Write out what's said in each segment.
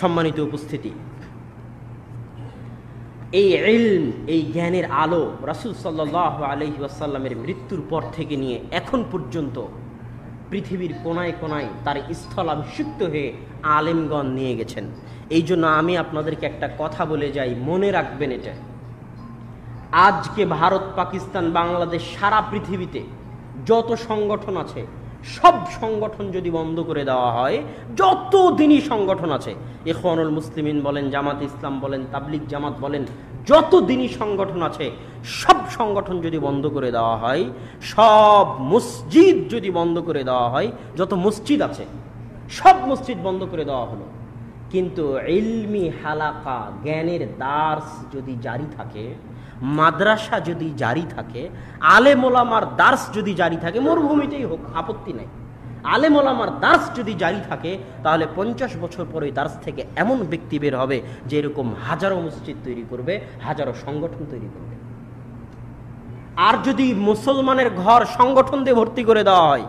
সম্মানিত উপস্থিতি এই ইলম এই জ্ঞানের আলো রাসুল সাল্লাহ আলহি আসাল্লামের মৃত্যুর পর থেকে নিয়ে এখন পর্যন্ত পৃথিবীর কোনায় কোনায় তার স্থলাভিষিক্ত হয়ে আলেমগণ নিয়ে গেছেন এই জন্য আমি আপনাদেরকে একটা কথা বলে যাই মনে রাখবেন এটা আজকে ভারত পাকিস্তান বাংলাদেশ সারা পৃথিবীতে যত সংগঠন আছে সব সংগঠন যদি বন্ধ করে দেওয়া হয় যত দিনই সংগঠন আছে এখনুল মুসলিমিন বলেন জামাত ইসলাম বলেন তাবলিক জামাত বলেন যত দিনই সংগঠন আছে সব সংগঠন যদি বন্ধ করে দেওয়া হয় সব মসজিদ যদি বন্ধ করে দেওয়া হয় যত মসজিদ আছে সব মসজিদ বন্ধ করে দেওয়া হলো কিন্তু ইলমি হালাকা জ্ঞানের দাস যদি জারি থাকে মাদ্রাসা যদি জারি থাকে আলেমোলামার দার্স যদি জারি থাকে মরুভূমিতেই হোক আপত্তি নেই আলেমোলামার দার্স যদি জারি থাকে তাহলে পঞ্চাশ বছর পরে দার্স থেকে এমন ব্যক্তি বের হবে যে এরকম হাজারো মসজিদ তৈরি করবে হাজারো সংগঠন তৈরি করবে আর যদি মুসলমানের ঘর সংগঠন দিয়ে ভর্তি করে দেওয়া হয়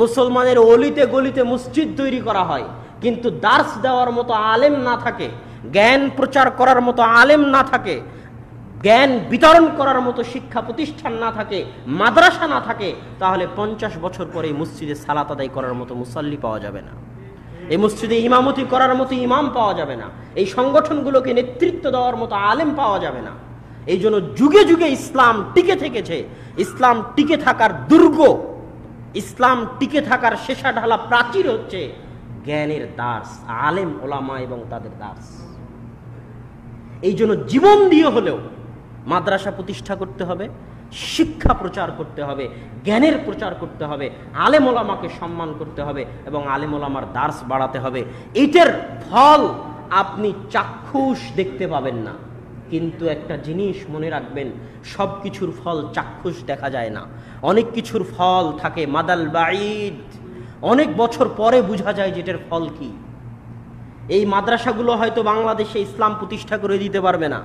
মুসলমানের অলিতে গলিতে মসজিদ তৈরি করা হয় কিন্তু দার্স দেওয়ার মতো আলেম না থাকে জ্ঞান প্রচার করার মতো আলেম না থাকে জ্ঞান বিতরণ করার মতো শিক্ষা প্রতিষ্ঠান না থাকে মাদ্রাসা না থাকে তাহলে পঞ্চাশ বছর পরে মসজিদে সালাত আদায় করার মতো মুসাল্লি পাওয়া যাবে না এই মসজিদে ইমামতি করার মতো ইমাম পাওয়া যাবে না এই সংগঠনগুলোকে নেতৃত্ব দেওয়ার মতো আলেম পাওয়া যাবে না এই জন্য যুগে যুগে ইসলাম টিকে থেকেছে ইসলাম টিকে থাকার দুর্গ ইসলাম টিকে থাকার শেষা ঢালা প্রাচীর হচ্ছে জ্ঞানের দাস আলেম ওলামা এবং তাদের দাস এই জন্য জীবন দিয়ে হলেও মাদ্রাসা প্রতিষ্ঠা করতে হবে শিক্ষা প্রচার করতে হবে জ্ঞানের প্রচার করতে হবে আলেমোলামাকে সম্মান করতে হবে এবং আলেমোলামার দার্স বাড়াতে হবে এটার ফল আপনি চাক্ষুষ দেখতে পাবেন না কিন্তু একটা জিনিস মনে রাখবেন সব কিছুর ফল চাক্ষুষ দেখা যায় না অনেক কিছুর ফল থাকে মাদাল বাঈদ অনেক বছর পরে বোঝা যায় যেটার ফল কি এই মাদ্রাসাগুলো হয়তো বাংলাদেশে ইসলাম প্রতিষ্ঠা করে দিতে পারবে না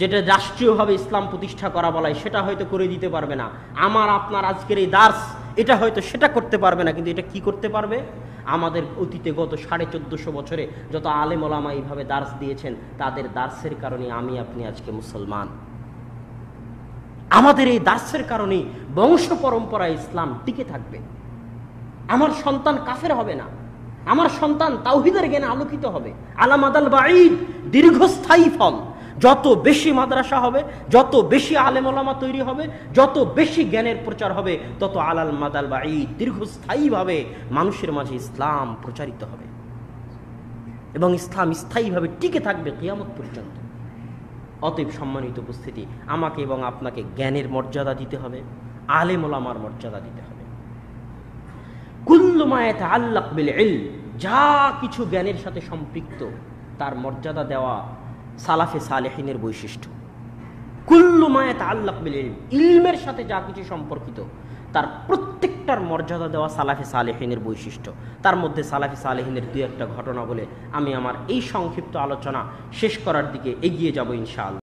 যেটা রাষ্ট্রীয়ভাবে ইসলাম প্রতিষ্ঠা করা বলায় সেটা হয়তো করে দিতে পারবে না আমার আপনার আজকের এই দাস এটা হয়তো সেটা করতে পারবে না কিন্তু এটা কি করতে পারবে আমাদের অতীতে গত সাড়ে চোদ্দশো বছরে যত আলেম ওলামা এইভাবে দার্স দিয়েছেন তাদের দার্সের কারণে আমি আপনি আজকে মুসলমান আমাদের এই দার্সের কারণে বংশ পরম্পরায় ইসলাম টিকে থাকবে আমার সন্তান কাফের হবে না আমার সন্তান তাওহিদের জ্ঞানে আলোকিত হবে আলামাদাল বাঈদ দীর্ঘস্থায়ী ফল যত বেশি মাদ্রাসা হবে যত বেশি আলেমলামা তৈরি হবে যত বেশি জ্ঞানের প্রচার হবে তত আলাল মাদাল বা এই দীর্ঘস্থায়ীভাবে মানুষের মাঝে ইসলাম প্রচারিত হবে এবং ইসলাম স্থায়ীভাবে টিকে থাকবে কেয়ামত পর্যন্ত অতএব সম্মানিত উপস্থিতি আমাকে এবং আপনাকে জ্ঞানের মর্যাদা দিতে হবে আলেমলামার মর্যাদা দিতে হবে কুল্লুমায়তা আল্লাহ বিল যা কিছু জ্ঞানের সাথে সম্পৃক্ত তার মর্যাদা দেওয়া সালাফে সালেহিনের বৈশিষ্ট্য কুল্লু মায়াত আল্লাহ ইলমের সাথে যা কিছু সম্পর্কিত তার প্রত্যেকটার মর্যাদা দেওয়া সালাফে সালেহিনের বৈশিষ্ট্য তার মধ্যে সালাফে সালেহিনের দু একটা ঘটনা বলে আমি আমার এই সংক্ষিপ্ত আলোচনা শেষ করার দিকে এগিয়ে যাব ইনশাল